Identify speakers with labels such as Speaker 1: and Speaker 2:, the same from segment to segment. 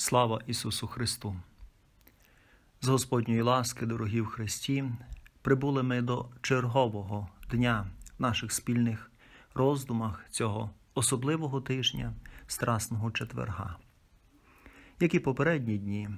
Speaker 1: Слава Ісусу Христу! З Господньої ласки, дорогі в Христі, прибули ми до чергового дня в наших спільних роздумах цього особливого тижня Страсного четверга. Як і попередні дні,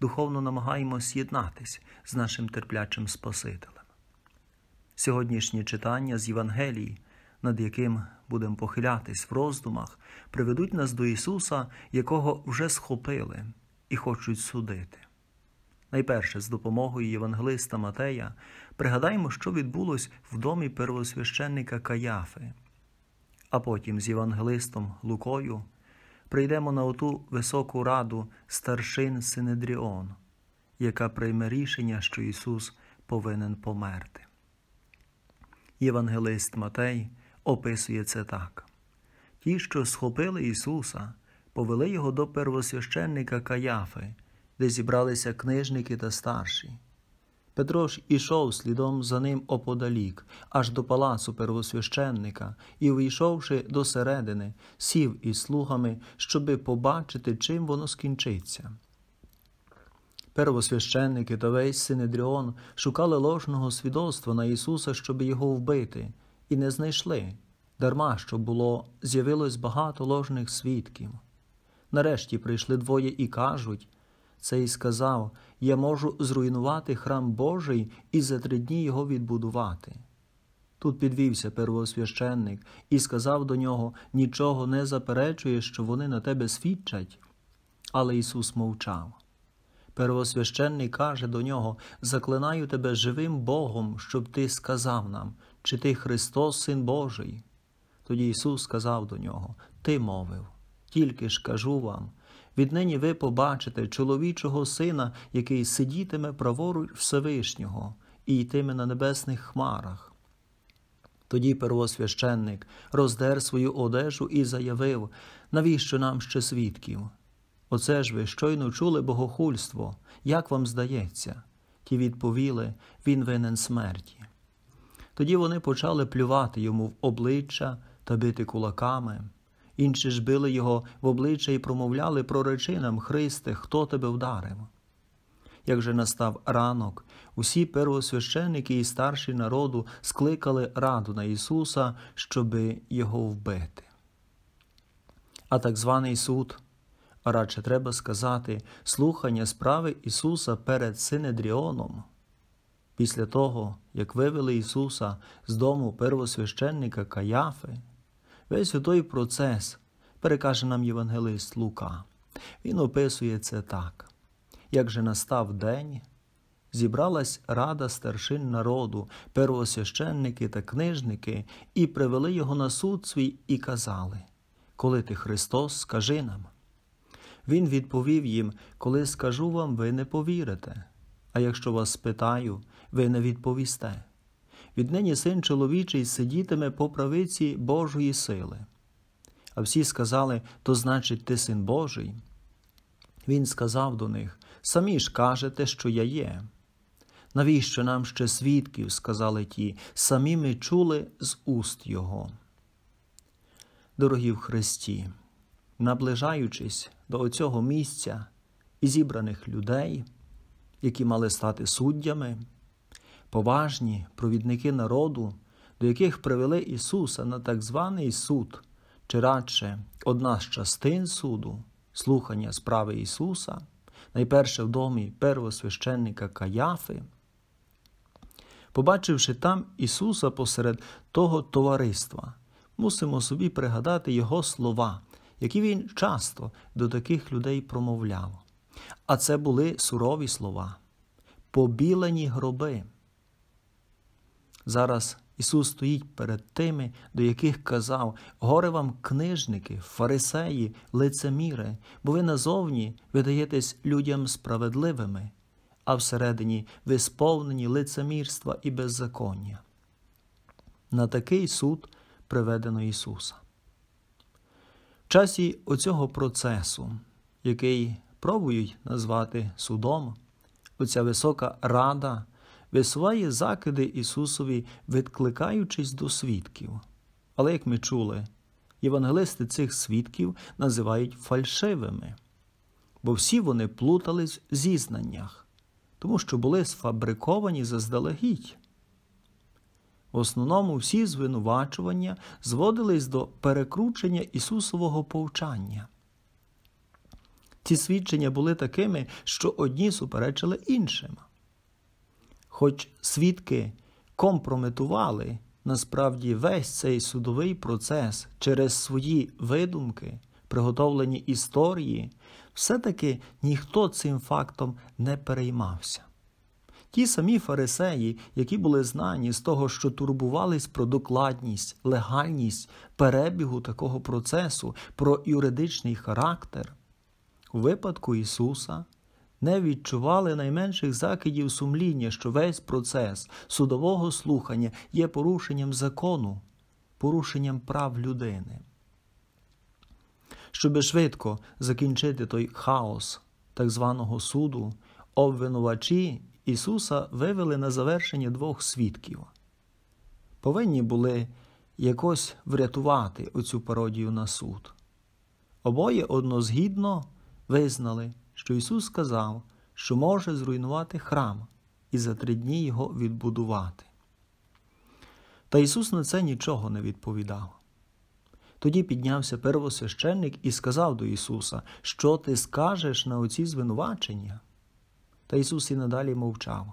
Speaker 1: духовно намагаємось єднатись з нашим терплячим Спасителем. Сьогоднішнє читання з Євангелії над яким будемо похилятись в роздумах, приведуть нас до Ісуса, якого вже схопили і хочуть судити. Найперше, з допомогою Євангелиста Матея, пригадаємо, що відбулось в домі первосвященника Каяфи, а потім з Євангелистом Лукою прийдемо на оту високу раду старшин Синедріон, яка прийме рішення, що Ісус повинен померти. Євангелист Матей описує це так: ті, що схопили Ісуса, повели його до первосвященника Каяфи, де зібралися книжники та старші. Петро ж ішов слідом за ним оподалік, аж до палацу первосвященника, і, вийшовши до середини, сів із слугами, щоби побачити, чим воно скінчиться. Первосвященники та весь Синедріон шукали ложного свідоцтва на Ісуса, щоб його вбити, і не знайшли, дарма що було, з'явилось багато ложних свідків. Нарешті прийшли двоє і кажуть Цей сказав: Я можу зруйнувати храм Божий і за три дні його відбудувати. Тут підвівся первосвященник і сказав до нього: Нічого не заперечуєш, що вони на тебе свідчать. Але Ісус мовчав. Первосвященник каже до нього: Заклинаю тебе живим Богом, щоб ти сказав нам, чи ти Христос, Син Божий? Тоді Ісус сказав до нього: Ти мовив, тільки ж кажу вам. Віднині ви побачите чоловічого сина, який сидітиме праворуч Всевишнього і йтиме на небесних хмарах. Тоді первосвященник роздер свою одежу і заявив, навіщо нам ще свідків? Оце ж ви щойно чули богохульство, як вам здається? Ті відповіли Він винен смерті. Тоді вони почали плювати йому в обличчя та бити кулаками. Інші ж били його в обличчя і промовляли про речинам Христе, хто тебе вдарив. Як же настав ранок, усі первосвященники і старші народу скликали раду на Ісуса, щоби його вбити. А так званий суд, а радше треба сказати, слухання справи Ісуса перед Синедріоном після того, як вивели Ісуса з дому первосвященника Каяфи, весь той процес перекаже нам євангелист Лука. Він описує це так. Як же настав день, зібралась рада старшин народу, первосвященники та книжники, і привели його на суд свій і казали: Коли ти Христос, скажи нам. Він відповів їм: Коли скажу вам, ви не повірите. А якщо вас спитаю, ви не відповісте. Віднині син чоловічий сидітиме по правиці Божої сили. А всі сказали то значить, ти син Божий. Він сказав до них Самі ж кажете, що я є. Навіщо нам ще свідків? сказали ті, самі ми чули з уст Його. Дорогі в Христі, наближаючись до оцього місця і зібраних людей які мали стати суддями, поважні провідники народу, до яких привели Ісуса на так званий суд, чи радше одна з частин суду, слухання справи Ісуса, найперше в домі первосвященника Каяфи. Побачивши там Ісуса посеред того товариства, мусимо собі пригадати Його слова, які Він часто до таких людей промовляв. А це були сурові слова, побілені гроби. Зараз Ісус стоїть перед тими, до яких казав: горе вам книжники, фарисеї, лицеміри, бо ви назовні видаєтесь людям справедливими, а всередині ви сповнені лицемірства і беззаконня. На такий суд приведено Ісуса. В часі оцього процесу, який пробують назвати судом. Оця висока рада висуває закиди Ісусові, відкликаючись до свідків. Але, як ми чули, євангелисти цих свідків називають фальшивими, бо всі вони плутались в зізнаннях, тому що були сфабриковані заздалегідь. В основному всі звинувачування зводились до перекручення Ісусового повчання. Ці свідчення були такими, що одні суперечили іншим. Хоч свідки компрометували насправді весь цей судовий процес через свої видумки, приготовлені історії, все-таки ніхто цим фактом не переймався. Ті самі фарисеї, які були знані з того, що турбувались про докладність, легальність перебігу такого процесу, про юридичний характер у випадку Ісуса не відчували найменших закидів сумління, що весь процес судового слухання є порушенням закону, порушенням прав людини. Щоби швидко закінчити той хаос так званого суду, обвинувачі Ісуса вивели на завершення двох свідків. Повинні були якось врятувати оцю пародію на суд. Обоє однозгідно визнали, що Ісус сказав, що може зруйнувати храм і за три дні його відбудувати. Та Ісус на це нічого не відповідав. Тоді піднявся первосвященник і сказав до Ісуса, що ти скажеш на оці звинувачення. Та Ісус і надалі мовчав.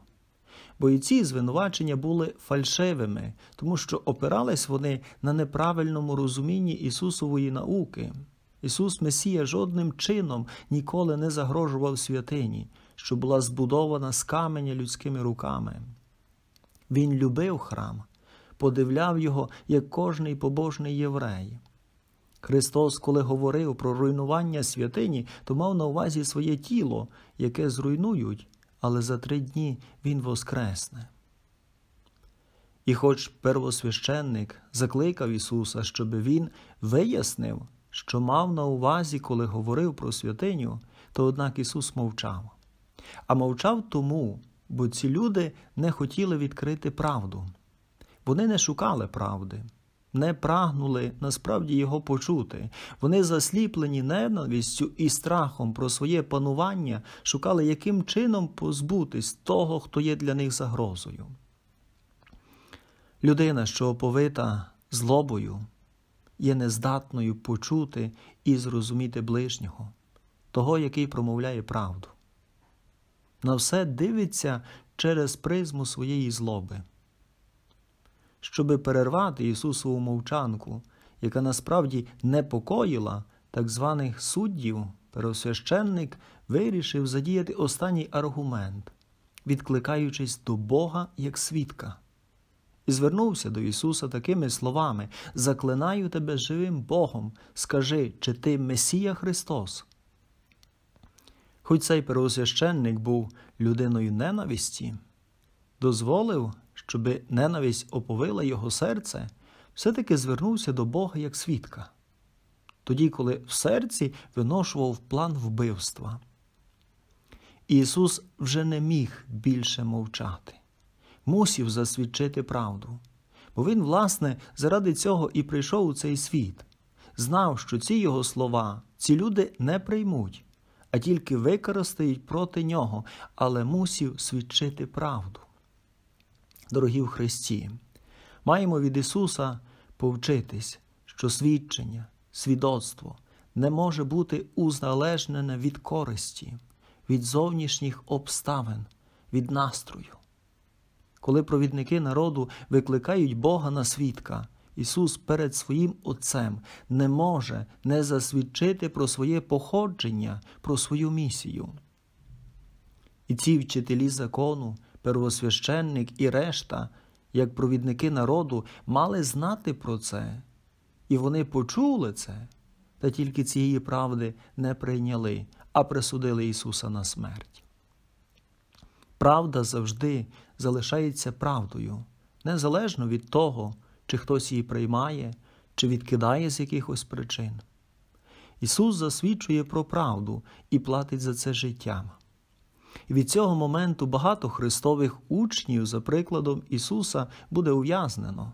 Speaker 1: Бо і ці звинувачення були фальшивими, тому що опирались вони на неправильному розумінні Ісусової науки. Ісус Месія жодним чином ніколи не загрожував святині, що була збудована з каменя людськими руками. Він любив храм, подивляв його як кожний побожний єврей. Христос, коли говорив про руйнування святині, то мав на увазі своє тіло, яке зруйнують, але за три дні Він воскресне. І хоч первосвященник закликав Ісуса, щоб Він вияснив що мав на увазі, коли говорив про святиню, то однак Ісус мовчав. А мовчав тому, бо ці люди не хотіли відкрити правду. Вони не шукали правди, не прагнули насправді його почути. Вони засліплені ненавістю і страхом про своє панування, шукали, яким чином позбутись того, хто є для них загрозою. Людина, що оповита злобою, є нездатною почути і зрозуміти ближнього, того, який промовляє правду. На все дивиться через призму своєї злоби. Щоби перервати Ісусову мовчанку, яка насправді непокоїла так званих суддів, первосвященник вирішив задіяти останній аргумент, відкликаючись до Бога як свідка і звернувся до Ісуса такими словами: Заклинаю тебе живим Богом, скажи, чи ти Месія Христос? Хоч цей первосвященник був людиною ненависті, дозволив, щоби ненависть оповила його серце, все-таки звернувся до Бога як свідка, тоді, коли в серці виношував план вбивства. Ісус вже не міг більше мовчати мусів засвідчити правду. Бо він, власне, заради цього і прийшов у цей світ, знав, що ці його слова ці люди не приймуть, а тільки використають проти нього, але мусів свідчити правду. Дорогі в Христі, маємо від Ісуса повчитись, що свідчення, свідоцтво не може бути узналежнене від користі, від зовнішніх обставин, від настрою коли провідники народу викликають Бога на свідка. Ісус перед своїм Отцем не може не засвідчити про своє походження, про свою місію. І ці вчителі закону, первосвященник і решта, як провідники народу, мали знати про це, і вони почули це, та тільки цієї правди не прийняли, а присудили Ісуса на смерть. Правда завжди залишається правдою, незалежно від того, чи хтось її приймає, чи відкидає з якихось причин. Ісус засвідчує про правду і платить за це життям. І від цього моменту багато христових учнів, за прикладом Ісуса, буде ув'язнено,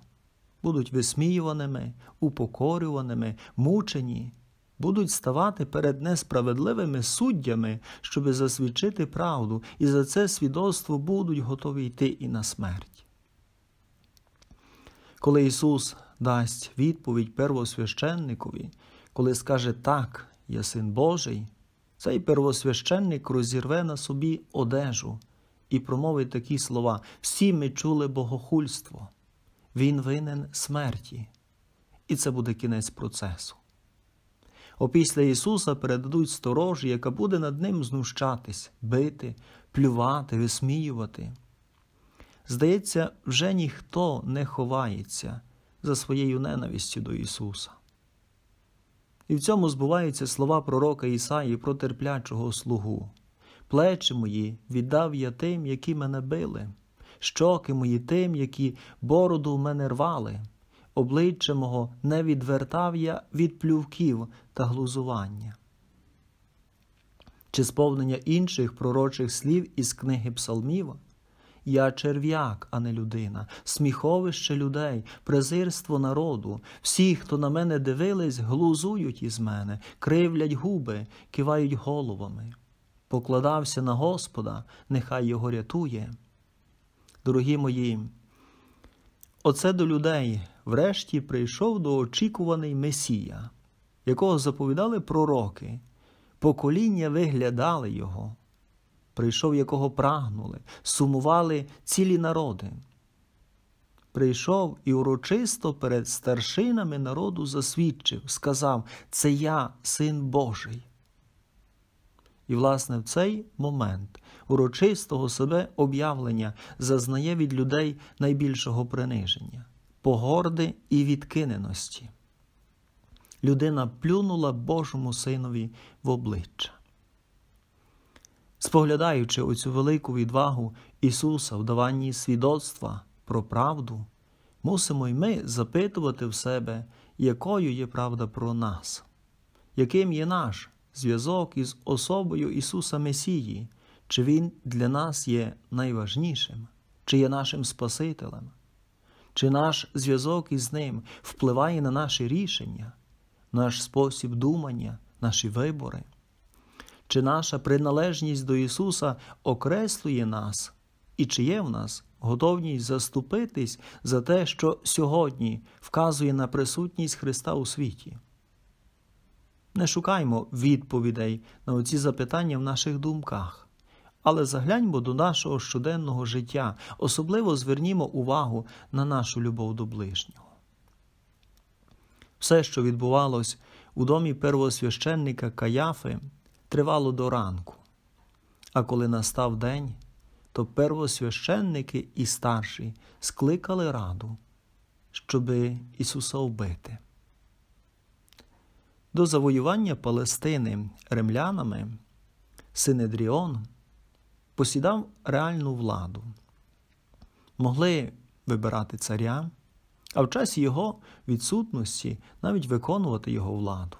Speaker 1: будуть висміюваними, упокорюваними, мучені будуть ставати перед несправедливими суддями, щоби засвідчити правду, і за це свідоцтво будуть готові йти і на смерть. Коли Ісус дасть відповідь первосвященникові, коли скаже так, я син Божий, цей первосвященник розірве на собі одежу і промовить такі слова: всі ми чули богохульство, Він винен смерті. І це буде кінець процесу. Опісля Ісуса передадуть сторожі, яка буде над ним знущатись, бити, плювати, висміювати. Здається, вже ніхто не ховається за своєю ненавистю до Ісуса. І в цьому збуваються слова пророка Ісаї про терплячого слугу. Плечі мої віддав я тим, які мене били, щоки мої тим, які бороду в мене рвали обличчя мого не відвертав я від плювків та глузування. Чи сповнення інших пророчих слів із книги Псалміва? Я черв'як, а не людина, сміховище людей, презирство народу. Всі, хто на мене дивились, глузують із мене, кривлять губи, кивають головами. Покладався на Господа, нехай його рятує. Дорогі мої, оце до людей врешті прийшов до очікуваний Месія, якого заповідали пророки, покоління виглядали його, прийшов, якого прагнули, сумували цілі народи. Прийшов і урочисто перед старшинами народу засвідчив, сказав: Це я, син Божий. І, власне, в цей момент урочистого себе об'явлення зазнає від людей найбільшого приниження погорди і відкиненості. Людина плюнула Божому синові в обличчя. Споглядаючи оцю велику відвагу Ісуса в даванні свідоцтва про правду, мусимо й ми запитувати в себе, якою є правда про нас, яким є наш зв'язок із особою Ісуса Месії, чи Він для нас є найважнішим, чи є нашим Спасителем. Чи наш зв'язок із ним впливає на наші рішення, наш спосіб думання, наші вибори? Чи наша приналежність до Ісуса окреслює нас і чи є в нас готовність заступитись за те, що сьогодні вказує на присутність Христа у світі? Не шукаймо відповідей на оці запитання в наших думках. Але загляньмо до нашого щоденного життя, особливо звернімо увагу на нашу любов до ближнього. Все, що відбувалось у домі первосвященника Каяфи, тривало до ранку. А коли настав день, то первосвященники і старші скликали раду, щоби Ісуса вбити. До завоювання Палестини ремлянами, Синедріон посідав реальну владу, могли вибирати царя, а в часі його відсутності навіть виконувати його владу.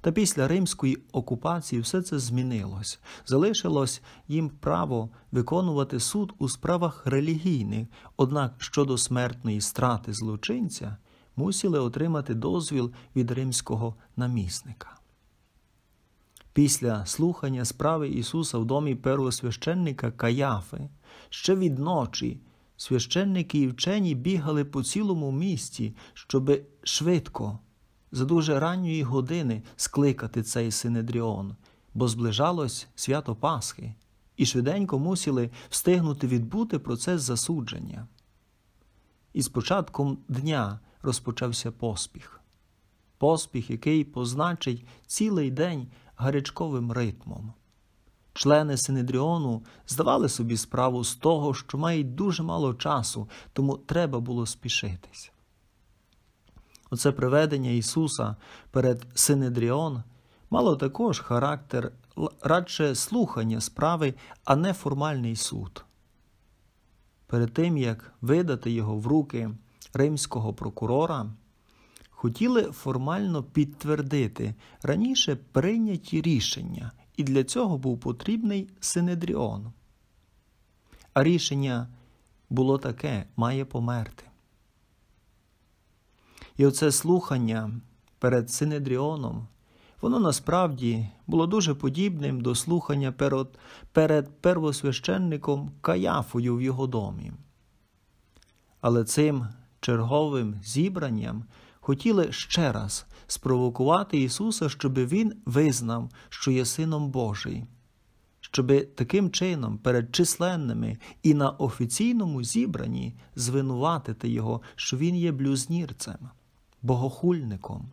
Speaker 1: Та після римської окупації все це змінилось. Залишилось їм право виконувати суд у справах релігійних, однак щодо смертної страти злочинця мусили отримати дозвіл від римського намісника. Після слухання справи Ісуса в домі первосвященника Каяфи, ще відночі священники і вчені бігали по цілому місті, щоби швидко, за дуже ранньої години, скликати цей Синедріон, бо зближалось свято Пасхи, і швиденько мусили встигнути відбути процес засудження. І з початком дня розпочався поспіх, поспіх, який позначить цілий день гарячковим ритмом. Члени Синедріону здавали собі справу з того, що мають дуже мало часу, тому треба було спішитись. Оце приведення Ісуса перед Синедріон мало також характер радше слухання справи, а не формальний суд. Перед тим як видати його в руки римського прокурора, хотіли формально підтвердити раніше прийняті рішення, і для цього був потрібний синедріон. А рішення було таке має померти. І оце слухання перед синедріоном, воно насправді було дуже подібним до слухання перед, перед первосвященником Каяфою в його домі. Але цим черговим зібранням хотіли ще раз спровокувати Ісуса, щоб Він визнав, що є Сином Божий, щоби таким чином, перед численними і на офіційному зібранні звинуватити Його, що Він є блюзнірцем, богохульником.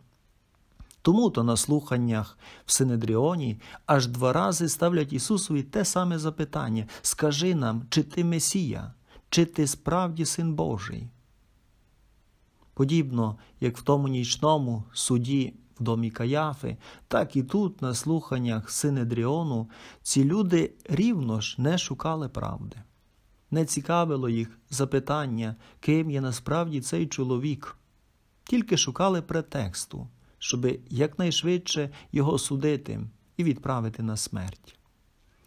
Speaker 1: Тому то на слуханнях в Синедріоні аж два рази ставлять Ісусові те саме запитання: Скажи нам, чи ти Месія, чи ти справді син Божий? Подібно як в тому нічному суді в домі Каяфи, так і тут, на слуханнях Синедріону, ці люди рівно ж не шукали правди. Не цікавило їх запитання, ким є насправді цей чоловік, тільки шукали претексту, щоби якнайшвидше його судити і відправити на смерть.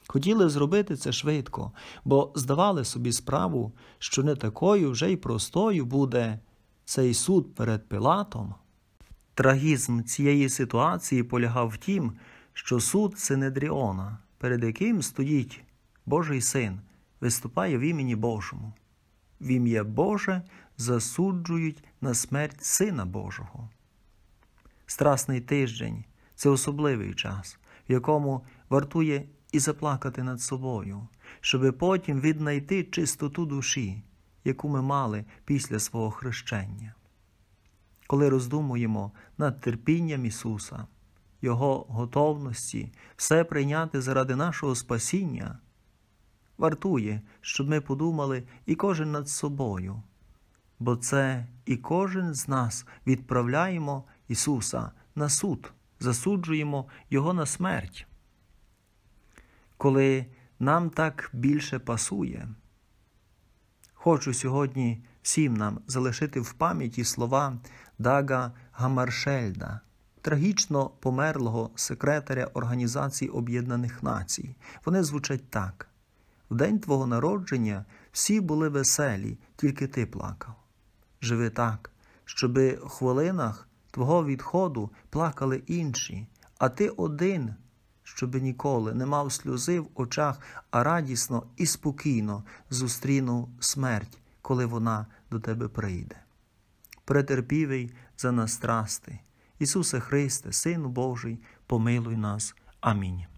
Speaker 1: Хотіли зробити це швидко, бо здавали собі справу, що не такою вже й простою буде цей суд перед Пилатом. Трагізм цієї ситуації полягав в тім, що суд Синедріона, перед яким стоїть Божий син, виступає в імені Божому. В ім'я Боже засуджують на смерть Сина Божого. Страсний тиждень це особливий час, в якому вартує і заплакати над собою, щоби потім віднайти чистоту душі яку ми мали після свого хрещення. Коли роздумуємо над терпінням Ісуса, Його готовності все прийняти заради нашого спасіння, вартує, щоб ми подумали і кожен над собою, бо це і кожен з нас відправляємо Ісуса на суд, засуджуємо Його на смерть. Коли нам так більше пасує, Хочу сьогодні всім нам залишити в пам'яті слова Дага Гамаршельда, трагічно померлого секретаря Організації Об'єднаних Націй. Вони звучать так: в день твого народження всі були веселі, тільки ти плакав. Живи так, щоби в хвилинах твого відходу плакали інші, а ти один щоби ніколи не мав сльози в очах, а радісно і спокійно зустрінув смерть, коли вона до тебе прийде. Претерпівий за нас страсти. Ісусе Христе, Сину Божий, помилуй нас. Амінь.